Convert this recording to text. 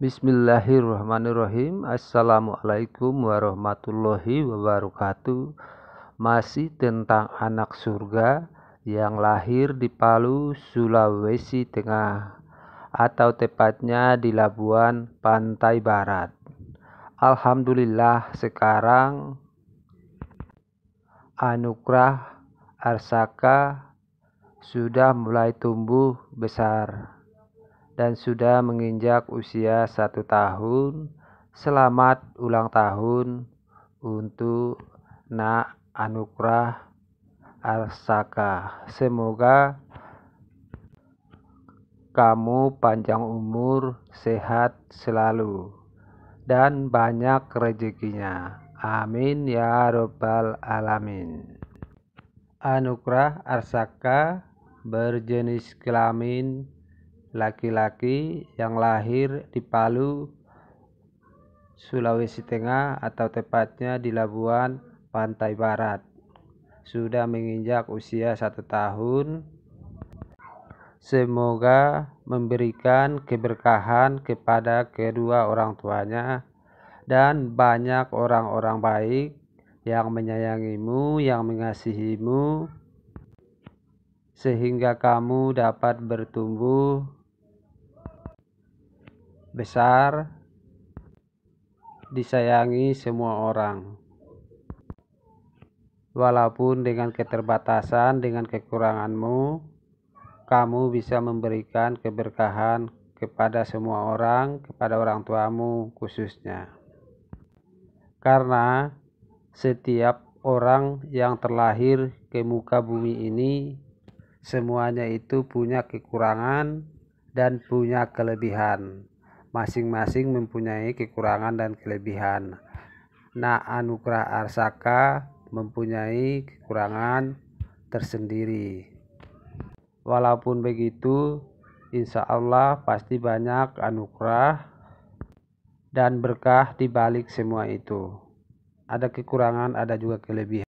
Bismillahirrahmanirrahim Assalamualaikum warahmatullahi wabarakatuh Masih tentang anak surga yang lahir di Palu, Sulawesi Tengah Atau tepatnya di Labuan Pantai Barat Alhamdulillah sekarang Anugrah Arsaka sudah mulai tumbuh besar dan sudah menginjak usia satu tahun, selamat ulang tahun untuk Nak Anugrah Arsaka. Semoga kamu panjang umur, sehat selalu, dan banyak rezekinya. Amin ya robbal 'Alamin. Anugrah Arsaka berjenis kelamin laki-laki yang lahir di Palu, Sulawesi Tengah atau tepatnya di Labuan Pantai Barat. Sudah menginjak usia satu tahun. Semoga memberikan keberkahan kepada kedua orang tuanya dan banyak orang-orang baik yang menyayangimu, yang mengasihimu, sehingga kamu dapat bertumbuh besar disayangi semua orang walaupun dengan keterbatasan dengan kekuranganmu kamu bisa memberikan keberkahan kepada semua orang kepada orang tuamu khususnya karena setiap orang yang terlahir ke muka bumi ini semuanya itu punya kekurangan dan punya kelebihan masing-masing mempunyai kekurangan dan kelebihan. Nah, anugerah arsaka mempunyai kekurangan tersendiri. Walaupun begitu, insya Allah pasti banyak anugerah dan berkah di balik semua itu. Ada kekurangan, ada juga kelebihan.